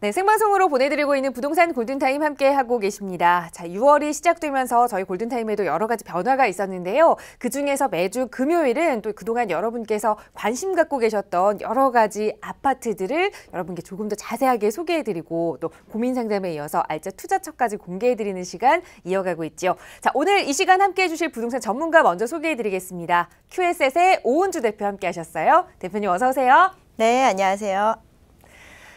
네, 생방송으로 보내드리고 있는 부동산 골든타임 함께하고 계십니다. 자, 6월이 시작되면서 저희 골든타임에도 여러 가지 변화가 있었는데요. 그 중에서 매주 금요일은 또 그동안 여러분께서 관심 갖고 계셨던 여러 가지 아파트들을 여러분께 조금 더 자세하게 소개해드리고 또 고민 상담에 이어서 알짜 투자처까지 공개해드리는 시간 이어가고 있죠 자, 오늘 이 시간 함께해주실 부동산 전문가 먼저 소개해드리겠습니다. QSS의 오은주 대표 함께하셨어요. 대표님 어서 오세요. 네, 안녕하세요.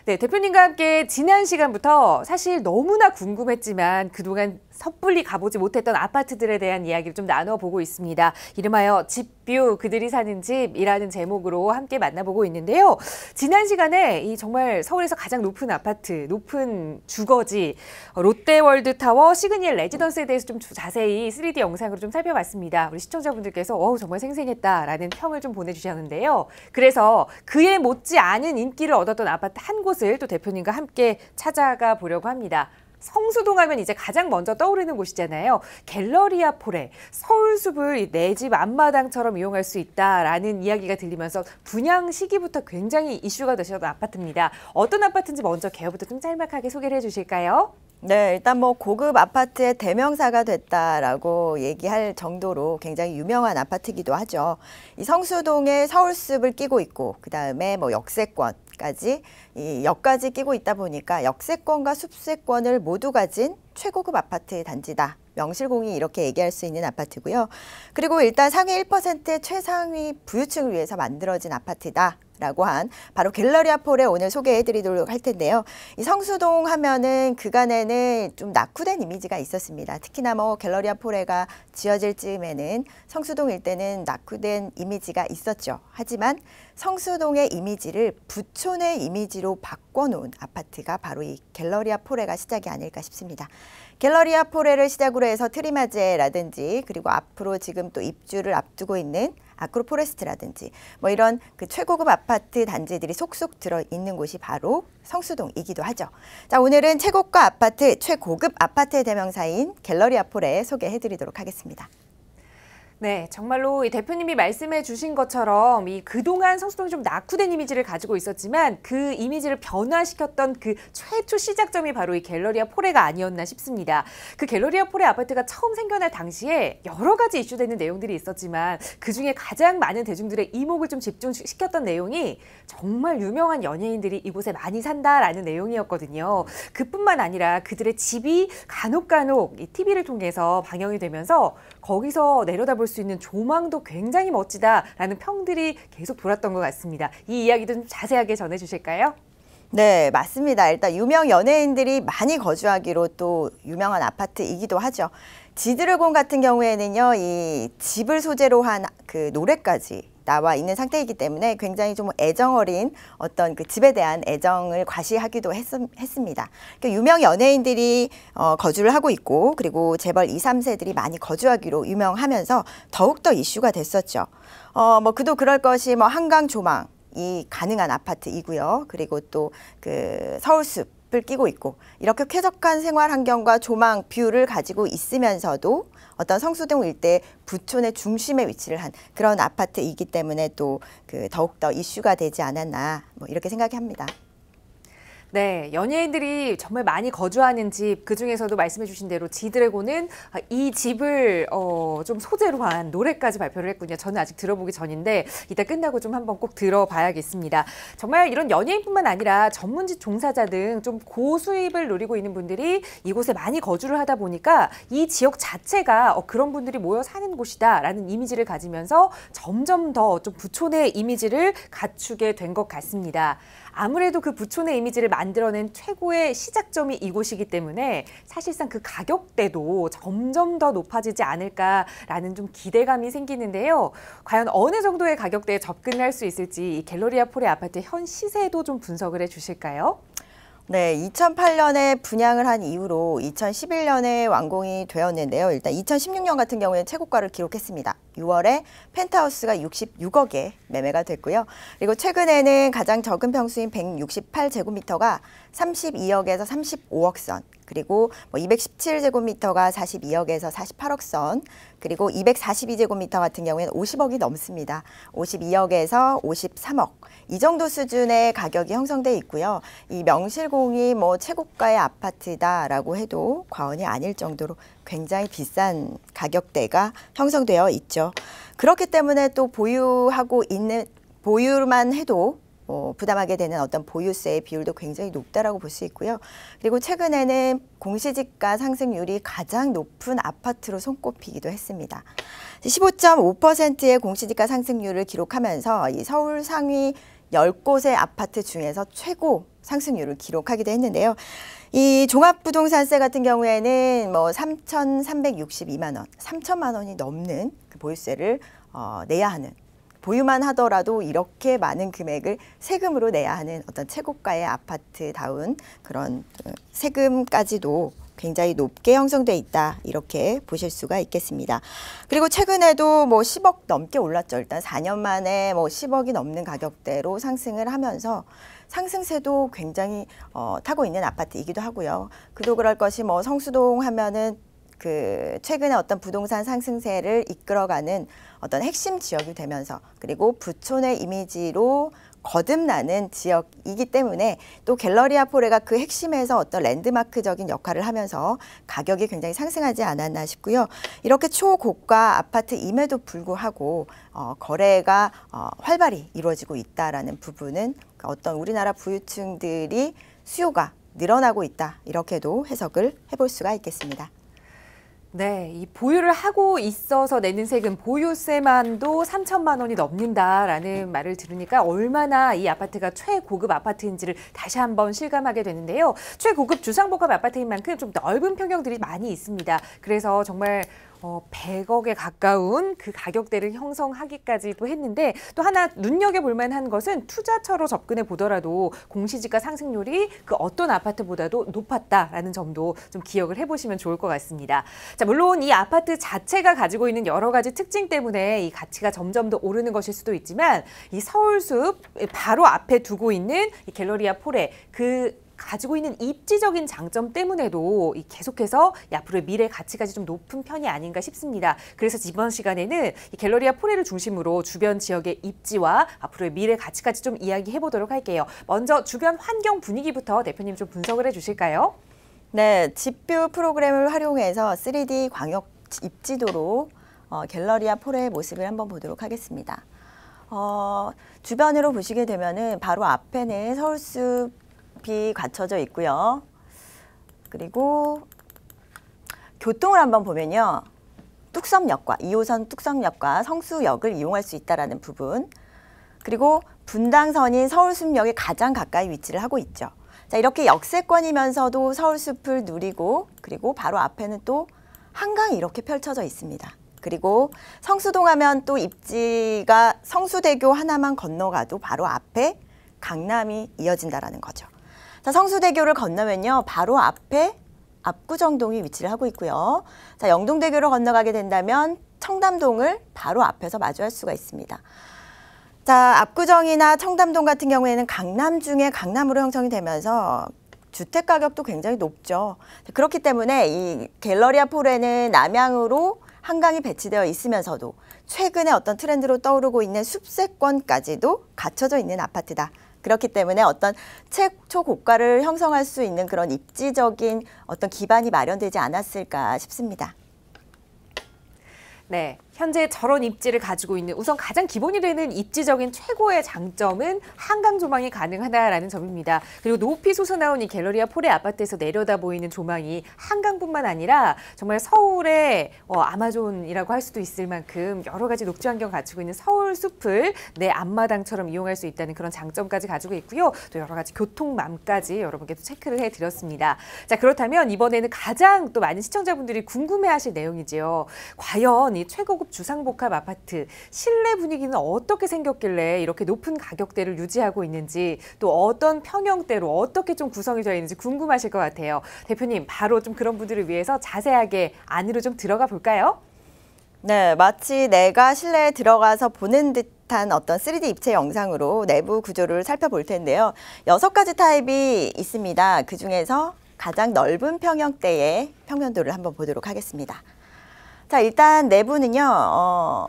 네, 대표님과 함께 지난 시간부터 사실 너무나 궁금했지만 그동안 섣불리 가보지 못했던 아파트들에 대한 이야기를 좀 나눠보고 있습니다. 이름하여 집뷰 그들이 사는 집이라는 제목으로 함께 만나보고 있는데요. 지난 시간에 이 정말 서울에서 가장 높은 아파트, 높은 주거지 롯데월드 타워 시그니엘 레지던스에 대해서 좀 자세히 3D 영상으로 좀 살펴봤습니다. 우리 시청자분들께서 어우 정말 생생했다라는 평을 좀 보내주셨는데요. 그래서 그에 못지 않은 인기를 얻었던 아파트 한 곳을 또 대표님과 함께 찾아가 보려고 합니다. 성수동 하면 이제 가장 먼저 떠오르는 곳이잖아요. 갤러리아 폴레 서울숲을 내 집 앞마당처럼 이용할 수 있다라는 이야기가 들리면서 분양 시기부터 굉장히 이슈가 되셨던 아파트입니다. 어떤 아파트인지 먼저 개요부터 좀 짤막하게 소개를 해주실까요? 네, 일단 뭐 고급 아파트의 대명사가 됐다라고 얘기할 정도로 굉장히 유명한 아파트기도 이 하죠. 이 성수동에 서울숲을 끼고 있고 그다음에 뭐 역세권까지 이 역까지 끼고 있다 보니까 역세권과 숲세권을 모두 가진 최고급 아파트 의 단지다. 명실공히 이렇게 얘기할 수 있는 아파트고요. 그리고 일단 상위 1%의 최상위 부유층을 위해서 만들어진 아파트다. 라고 한 바로 갤러리아 폴에 오늘 소개해 드리도록 할 텐데요. 이 성수동 하면은 그간에는 좀 낙후된 이미지가 있었습니다. 특히나 뭐 갤러리아 폴에가 지어질 즈음에는 성수동 일대는 낙후된 이미지가 있었죠. 하지만 성수동의 이미지를 부촌의 이미지로 바꿔놓은 아파트가 바로 이 갤러리아 포레가 시작이 아닐까 싶습니다. 갤러리아 포레를 시작으로 해서 트리마제라든지 그리고 앞으로 지금 또 입주를 앞두고 있는 아크로포레스트라든지 뭐 이런 그 최고급 아파트 단지들이 속속 들어 있는 곳이 바로 성수동이기도 하죠. 자, 오늘은 최고가 아파트, 최고급 아파트의 대명사인 갤러리 아폴에 소개해 드리도록 하겠습니다. 네, 정말로 이 대표님이 말씀해 주신 것처럼 이 그동안 성수동이 좀 낙후된 이미지를 가지고 있었지만 그 이미지를 변화시켰던 그 최초 시작점이 바로 이 갤러리아 포레가 아니었나 싶습니다. 그 갤러리아 포레 아파트가 처음 생겨날 당시에 여러 가지 이슈되는 내용들이 있었지만 그 중에 가장 많은 대중들의 이목을 좀 집중시켰던 내용이 정말 유명한 연예인들이 이곳에 많이 산다라는 내용이었거든요. 그뿐만 아니라 그들의 집이 간혹간혹 이 TV를 통해서 방영이 되면서 거기서 내려다볼 수 있는 조망도 굉장히 멋지다라는 평들이 계속 돌았던 것 같습니다. 이 이야기도 좀 자세하게 전해주실까요? 네, 맞습니다. 일단 유명 연예인들이 많이 거주하기로 또 유명한 아파트이기도 하죠. 지드래곤 같은 경우에는요, 이 집을 소재로 한 그 노래까지 나와 있는 상태이기 때문에 굉장히 좀 애정 어린 어떤 그 집에 대한 애정을 과시하기도 했, 했 습니다 그러니까 유명 연예인들이 어, 거주를 하고 있고 그리고 재벌 2, 3세들이 많이 거주하기로 유명하면서 더욱더 이슈가 됐었죠. 어, 뭐 그도 그럴 것이 뭐 한강 조망 이 가능한 아파트이고요. 그리고 또 그 서울숲 캡을 끼고 있고 이렇게 쾌적한 생활 환경과 조망, 뷰를 가지고 있으면서도 어떤 성수동 일대 부촌의 중심에 위치를 한 그런 아파트이기 때문에 또 그 더욱더 이슈가 되지 않았나 뭐 이렇게 생각합니다. 네, 연예인들이 정말 많이 거주하는 집, 그 중에서도 말씀해주신 대로 지드래곤은 아, 이 집을 어, 좀 소재로 한 노래까지 발표를 했군요. 저는 아직 들어보기 전인데 이따 끝나고 좀 한번 꼭 들어봐야겠습니다. 정말 이런 연예인뿐만 아니라 전문직 종사자 등 좀 고수입을 노리고 있는 분들이 이곳에 많이 거주를 하다 보니까 이 지역 자체가 어, 그런 분들이 모여 사는 곳이다라는 이미지를 가지면서 점점 더 좀 부촌의 이미지를 갖추게 된 것 같습니다. 아무래도 그 부촌의 이미지를 만들어낸 최고의 시작점이 이곳이기 때문에 사실상 그 가격대도 점점 더 높아지지 않을까라는 좀 기대감이 생기는데요. 과연 어느 정도의 가격대에 접근할 수 있을지 이 갤러리아 폴의 아파트 현 시세도 좀 분석을 해 주실까요? 네, 2008년에 분양을 한 이후로 2011년에 완공이 되었는데요. 일단 2016년 같은 경우에는 최고가를 기록했습니다. 6월에 펜트하우스가 66억에 매매가 됐고요. 그리고 최근에는 가장 적은 평수인 168제곱미터가 32억에서 35억 선, 그리고 뭐 217제곱미터가 42억에서 48억 선, 그리고 242제곱미터 같은 경우에는 50억이 넘습니다. 52억에서 53억. 이 정도 수준의 가격이 형성돼 있고요. 이 명실공히 뭐 최고가의 아파트다라고 해도 과언이 아닐 정도로 굉장히 비싼 가격대가 형성되어 있죠. 그렇기 때문에 또 보유하고 있는 보유만 해도 어, 부담하게 되는 어떤 보유세의 비율도 굉장히 높다라고 볼 수 있고요. 그리고 최근에는 공시지가 상승률이 가장 높은 아파트로 손꼽히기도 했습니다. 15.5%의 공시지가 상승률을 기록하면서 이 서울 상위 10곳의 아파트 중에서 최고 상승률을 기록하기도 했는데요. 이 종합부동산세 같은 경우에는 뭐 3,362만 원, 3천만 원이 넘는 그 보유세를 어, 내야 하는 보유만 하더라도 이렇게 많은 금액을 세금으로 내야 하는 어떤 최고가의 아파트다운 그런 어, 세금까지도 굉장히 높게 형성돼 있다 이렇게 보실 수가 있겠습니다. 그리고 최근에도 뭐 10억 넘게 올랐죠. 일단 4년 만에 뭐 10억이 넘는 가격대로 상승을 하면서 상승세도 굉장히 어, 타고 있는 아파트이기도 하고요. 그도 그럴 것이 뭐 성수동 하면은 그 최근에 어떤 부동산 상승세를 이끌어가는 어떤 핵심 지역이 되면서 그리고 부촌의 이미지로 거듭나는 지역이기 때문에 또 갤러리아 포레가 그 핵심에서 어떤 랜드마크적인 역할을 하면서 가격이 굉장히 상승하지 않았나 싶고요. 이렇게 초고가 아파트임에도 불구하고 어, 거래가 어, 활발히 이루어지고 있다라는 부분은 어떤 우리나라 부유층들이 수요가 늘어나고 있다 이렇게도 해석을 해볼 수가 있겠습니다. 네, 이 보유를 하고 있어서 내는 세금 보유세만도 3천만 원이 넘는다라는 네. 말을 들으니까 얼마나 이 아파트가 최고급 아파트인지를 다시 한번 실감하게 되는데요. 최고급 주상복합 아파트인 만큼 좀 넓은 평형들이 많이 있습니다. 그래서 정말 어, 100억에 가까운 그 가격대를 형성하기까지도 했는데 또 하나 눈여겨볼 만한 것은 투자처로 접근해 보더라도 공시지가 상승률이 그 어떤 아파트보다도 높았다라는 점도 좀 기억을 해보시면 좋을 것 같습니다. 자, 물론 이 아파트 자체가 가지고 있는 여러 가지 특징 때문에 이 가치가 점점 더 오르는 것일 수도 있지만 이 서울숲 바로 앞에 두고 있는 이 갤러리아 폴의 그 가지고 있는 입지적인 장점 때문에도 계속해서 앞으로의 미래 가치까지 좀 높은 편이 아닌가 싶습니다. 그래서 이번 시간에는 갤러리아 포레를 중심으로 주변 지역의 입지와 앞으로의 미래 가치까지 좀 이야기해 보도록 할게요. 먼저 주변 환경 분위기부터 대표님 좀 분석을 해 주실까요? 네, 집뷰 프로그램을 활용해서 3D 광역 입지도로 어, 갤러리아 포레의 모습을 한번 보도록 하겠습니다. 어, 주변으로 보시게 되면은 바로 앞에는 서울숲 보다시 갖춰져 있고요. 그리고 교통을 한번 보면요. 뚝섬역과 2호선 뚝섬역과 성수역을 이용할 수 있다라는 부분. 그리고 분당선인 서울숲역에 가장 가까이 위치를 하고 있죠. 자, 이렇게 역세권이면서도 서울숲을 누리고 그리고 바로 앞에는 또 한강이 이렇게 펼쳐져 있습니다. 그리고 성수동 하면 또 입지가 성수대교 하나만 건너가도 바로 앞에 강남이 이어진다라는 거죠. 자, 성수대교를 건너면요. 바로 앞에 압구정동이 위치를 하고 있고요. 자, 영동대교를 건너가게 된다면 청담동을 바로 앞에서 마주할 수가 있습니다. 자, 압구정이나 청담동 같은 경우에는 강남 중에 강남으로 형성이 되면서 주택 가격도 굉장히 높죠. 그렇기 때문에 이 갤러리아 폴에는 남향으로 한강이 배치되어 있으면서도 최근에 어떤 트렌드로 떠오르고 있는 숲세권까지도 갖춰져 있는 아파트다. 그렇기 때문에 어떤 최초 고가를 형성할 수 있는 그런 입지적인 어떤 기반이 마련되지 않았을까 싶습니다. 네. 현재 저런 입지를 가지고 있는 우선 가장 기본이 되는 입지적인 최고의 장점은 한강 조망이 가능하다라는 점입니다. 그리고 높이 솟아나온 이 갤러리아 폴의 아파트에서 내려다 보이는 조망이 한강뿐만 아니라 정말 서울의 어, 아마존이라고 할 수도 있을 만큼 여러 가지 녹지 환경 갖추고 있는 서울 숲을 내 앞마당처럼 이용할 수 있다는 그런 장점까지 가지고 있고요. 또 여러 가지 교통망까지 여러분께 도 체크를 해드렸습니다. 자 그렇다면 이번에는 가장 또 많은 시청자분들이 궁금해하실 내용이지요. 과연 이 최고급 주상복합 아파트 실내 분위기는 어떻게 생겼길래 이렇게 높은 가격대를 유지하고 있는지 또 어떤 평형대로 어떻게 좀 구성이 되어 있는지 궁금하실 것 같아요. 대표님 바로 좀 그런 분들을 위해서 자세하게 안으로 좀 들어가 볼까요? 네, 마치 내가 실내에 들어가서 보는 듯한 어떤 3D 입체 영상으로 내부 구조를 살펴볼 텐데요. 여섯 가지 타입이 있습니다. 그중에서 가장 넓은 평형대의 평면도를 한번 보도록 하겠습니다. 자, 일단 내부는요. 네 어,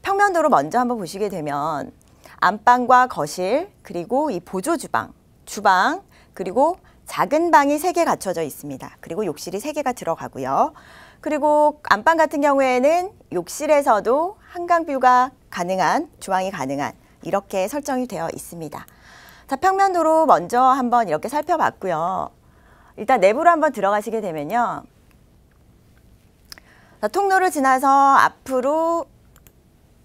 평면도로 먼저 한번 보시게 되면 안방과 거실 그리고 이 보조 주방, 주방 그리고 작은 방이 세 개 갖춰져 있습니다. 그리고 욕실이 세개가 들어가고요. 그리고 안방 같은 경우에는 욕실에서도 한강 뷰가 가능한 주방이 가능한 이렇게 설정이 되어 있습니다. 자, 평면도로 먼저 한번 이렇게 살펴봤고요. 일단 내부로 한번 들어가시게 되면요. 자, 통로를 지나서 앞으로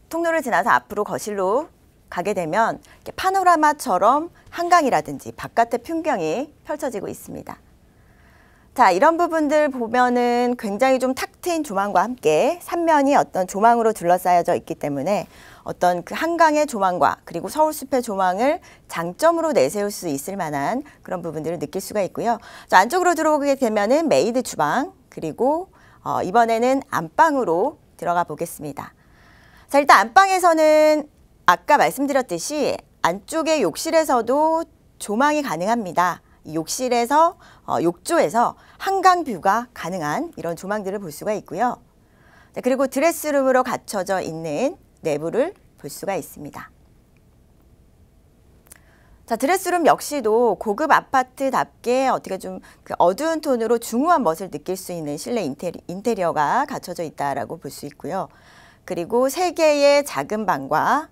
통로를 지나서 앞으로 거실로 가게 되면 파노라마처럼 한강이라든지 바깥의 풍경이 펼쳐지고 있습니다. 자, 이런 부분들 보면은 굉장히 좀 탁 트인 조망과 함께 삼면이 어떤 조망으로 둘러싸여져 있기 때문에 어떤 그 한강의 조망과 그리고 서울숲의 조망을 장점으로 내세울 수 있을 만한 그런 부분들을 느낄 수가 있고요. 자, 안쪽으로 들어오게 되면은 메이드 주방 그리고 어, 이번에는 안방으로 들어가 보겠습니다. 자, 일단 안방에서는 아까 말씀드렸듯이 안쪽의 욕실에서도 조망이 가능합니다. 욕실에서 어, 욕조에서 한강 뷰가 가능한 이런 조망들을 볼 수가 있고요. 네, 그리고 드레스룸으로 갖춰져 있는 내부를 볼 수가 있습니다. 자, 드레스룸 역시도 고급 아파트답게 어떻게 좀그 어두운 톤으로 중후한 멋을 느낄 수 있는 실내 인테리, 인테리어가 갖춰져 있다라고 볼 수 있고요. 그리고 세 개의 작은 방과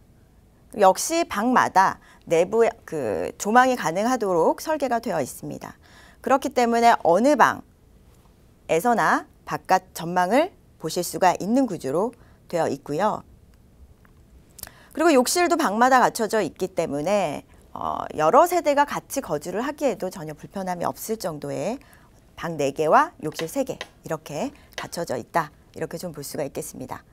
역시 방마다 내부 그 조망이 가능하도록 설계가 되어 있습니다. 그렇기 때문에 어느 방에서나 바깥 전망을 보실 수가 있는 구조로 되어 있고요. 그리고 욕실도 방마다 갖춰져 있기 때문에 어, 여러 세대가 같이 거주를 하기에도 전혀 불편함이 없을 정도의 방 네개와 욕실 세개 이렇게 갖춰져 있다. 이렇게 좀 볼 수가 있겠습니다.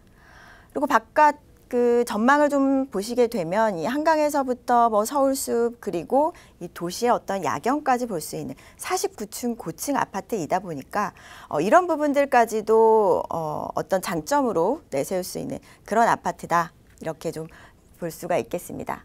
그리고 바깥 그 전망을 좀 보시게 되면 이 한강에서부터 뭐 서울숲 그리고 이 도시의 어떤 야경까지 볼 수 있는 49층 고층 아파트이다 보니까 어, 이런 부분들까지도 어, 어떤 장점으로 내세울 수 있는 그런 아파트다 이렇게 좀 볼 수가 있겠습니다.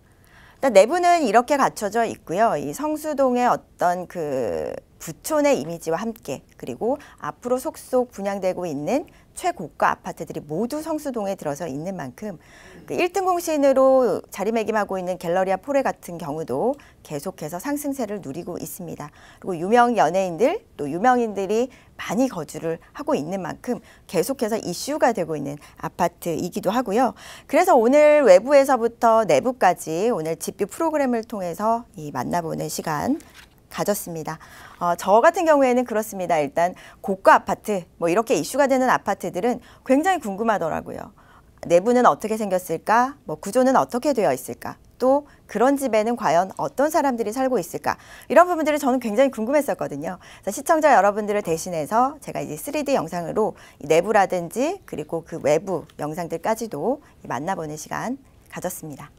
일단 내부는 이렇게 갖춰져 있고요. 이 성수동의 어떤 그 부촌의 이미지와 함께 그리고 앞으로 속속 분양되고 있는 최고가 아파트들이 모두 성수동에 들어서 있는 만큼 그 1등 공신으로 자리매김하고 있는 갤러리아 포레 같은 경우도 계속해서 상승세를 누리고 있습니다. 그리고 유명 연예인들 또 유명인들이 많이 거주를 하고 있는 만큼 계속해서 이슈가 되고 있는 아파트이기도 하고요. 그래서 오늘 외부에서부터 내부까지 오늘 집뷰 프로그램을 통해서 이 만나보는 시간 가졌습니다. 어, 저 같은 경우에는 그렇습니다. 일단 고가 아파트 뭐 이렇게 이슈가 되는 아파트들은 굉장히 궁금하더라고요. 내부는 어떻게 생겼을까? 뭐 구조는 어떻게 되어 있을까? 또 그런 집에는 과연 어떤 사람들이 살고 있을까? 이런 부분들이 저는 굉장히 궁금했었거든요. 시청자 여러분들을 대신해서 제가 이제 3D 영상으로 내부라든지 그리고 그 외부 영상들까지도 만나보는 시간 가졌습니다.